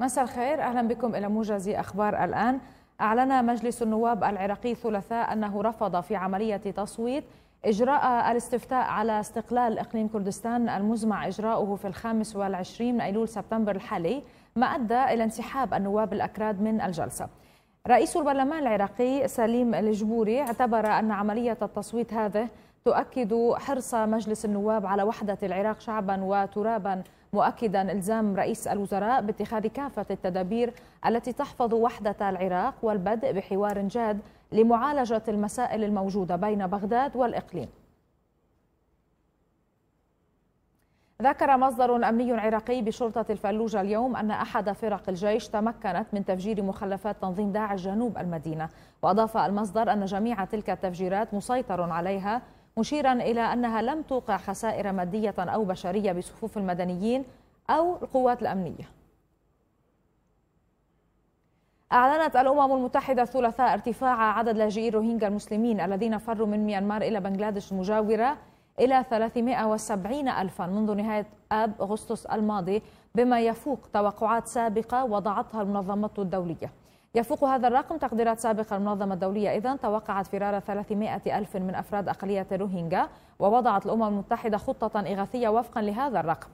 مساء الخير اهلا بكم الى موجز اخبار الان اعلن مجلس النواب العراقي ثلاثاء انه رفض في عمليه تصويت اجراء الاستفتاء على استقلال اقليم كردستان المزمع اجراؤه في الخامس والعشرين من ايلول سبتمبر الحالي ما ادى الى انسحاب النواب الاكراد من الجلسه رئيس البرلمان العراقي سليم الجبوري اعتبر ان عمليه التصويت هذه تؤكد حرص مجلس النواب على وحدة العراق شعبا وترابا مؤكدا الزام رئيس الوزراء باتخاذ كافه التدابير التي تحفظ وحده العراق والبدء بحوار جاد لمعالجه المسائل الموجوده بين بغداد والاقليم. ذكر مصدر امني عراقي بشرطه الفلوجه اليوم ان احد فرق الجيش تمكنت من تفجير مخلفات تنظيم داعش جنوب المدينه، واضاف المصدر ان جميع تلك التفجيرات مسيطر عليها مشيرا إلى أنها لم توقع خسائر مادية أو بشرية بصفوف المدنيين أو القوات الأمنية أعلنت الأمم المتحدة الثلاثاء ارتفاع عدد لاجئي روهينجا المسلمين الذين فروا من ميانمار إلى بنغلاديش المجاورة إلى 370 ألفا منذ نهاية آب أغسطس الماضي بما يفوق توقعات سابقة وضعتها المنظمة الدولية يفوق هذا الرقم تقديرات سابقة المنظمة الدولية إذا توقعت فرار 300 ألف من أفراد أقلية الروهينجا ووضعت الأمم المتحدة خطة إغاثية وفقا لهذا الرقم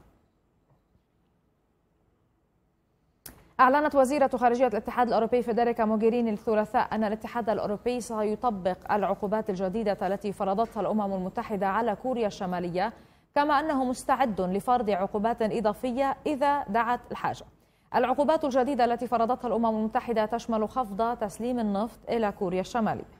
أعلنت وزيرة خارجية الاتحاد الأوروبي فيدريكا موغيرين الثلاثاء أن الاتحاد الأوروبي سيطبق العقوبات الجديدة التي فرضتها الأمم المتحدة على كوريا الشمالية كما أنه مستعد لفرض عقوبات إضافية إذا دعت الحاجة العقوبات الجديدة التي فرضتها الأمم المتحدة تشمل خفض تسليم النفط إلى كوريا الشمالية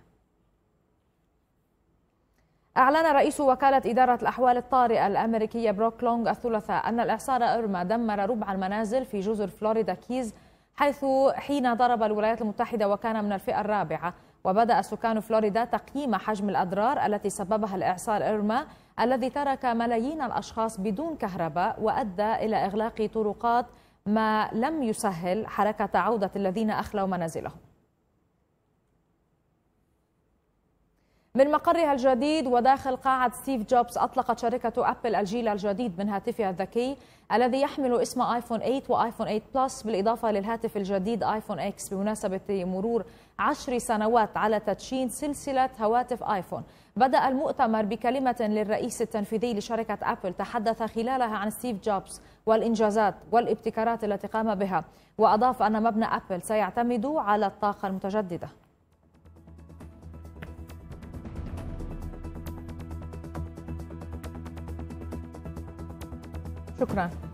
أعلن رئيس وكالة إدارة الأحوال الطارئة الأمريكية بروك لونغ الثلاثاء أن الإعصار إرما دمر ربع المنازل في جزر فلوريدا كيز حيث حين ضرب الولايات المتحدة وكان من الفئة الرابعة وبدأ سكان فلوريدا تقييم حجم الأضرار التي سببها الإعصار إرما الذي ترك ملايين الأشخاص بدون كهرباء وأدى إلى إغلاق طرقات ما لم يسهل حركة عودة الذين أخلوا منازلهم من مقرها الجديد وداخل قاعة ستيف جوبز أطلقت شركة أبل الجيل الجديد من هاتفها الذكي الذي يحمل اسم آيفون 8 وآيفون 8 بلس بالإضافة للهاتف الجديد آيفون إكس بمناسبة مرور عشر سنوات على تدشين سلسلة هواتف آيفون بدأ المؤتمر بكلمة للرئيس التنفيذي لشركة أبل تحدث خلالها عن ستيف جوبز والإنجازات والابتكارات التي قام بها وأضاف أن مبنى أبل سيعتمد على الطاقة المتجددة शुक्रान